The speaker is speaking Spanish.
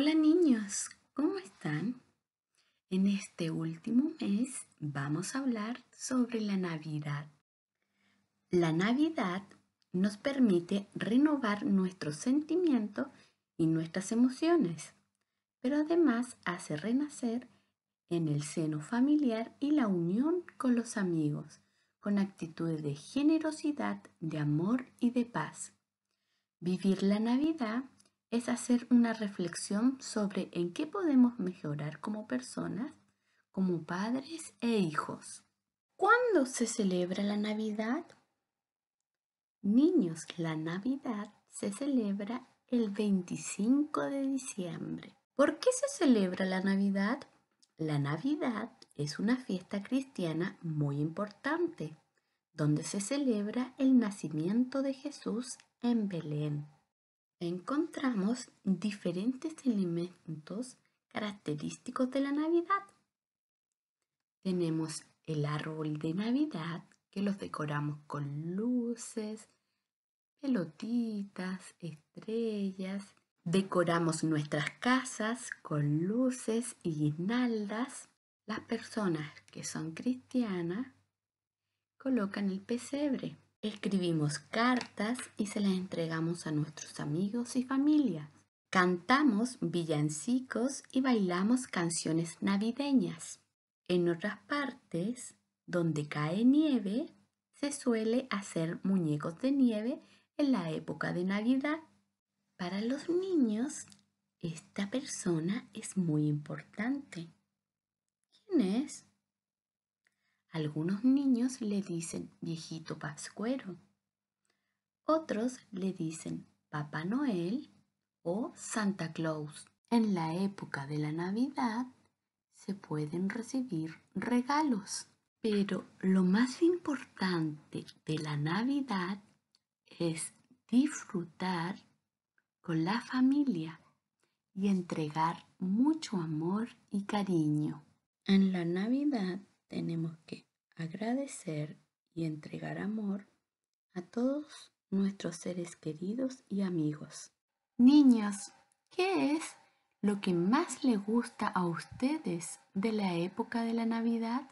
Hola niños, ¿cómo están? En este último mes vamos a hablar sobre la Navidad. La Navidad nos permite renovar nuestros sentimientos y nuestras emociones, pero además hace renacer en el seno familiar y la unión con los amigos, con actitudes de generosidad, de amor y de paz. Vivir la Navidad es hacer una reflexión sobre en qué podemos mejorar como personas, como padres e hijos. ¿Cuándo se celebra la Navidad? Niños, la Navidad se celebra el 25 de diciembre. ¿Por qué se celebra la Navidad? La Navidad es una fiesta cristiana muy importante, donde se celebra el nacimiento de Jesús en Belén encontramos diferentes elementos característicos de la Navidad. Tenemos el árbol de Navidad que los decoramos con luces, pelotitas, estrellas. Decoramos nuestras casas con luces y guirnaldas. Las personas que son cristianas colocan el pesebre Escribimos cartas y se las entregamos a nuestros amigos y familias. Cantamos villancicos y bailamos canciones navideñas. En otras partes, donde cae nieve, se suele hacer muñecos de nieve en la época de Navidad. Para los niños, esta persona es muy importante. ¿Quién es? Algunos niños le dicen viejito pascuero. Otros le dicen Papá Noel o Santa Claus. En la época de la Navidad se pueden recibir regalos, pero lo más importante de la Navidad es disfrutar con la familia y entregar mucho amor y cariño. En la Navidad tenemos que agradecer y entregar amor a todos nuestros seres queridos y amigos. Niños, ¿qué es lo que más le gusta a ustedes de la época de la Navidad?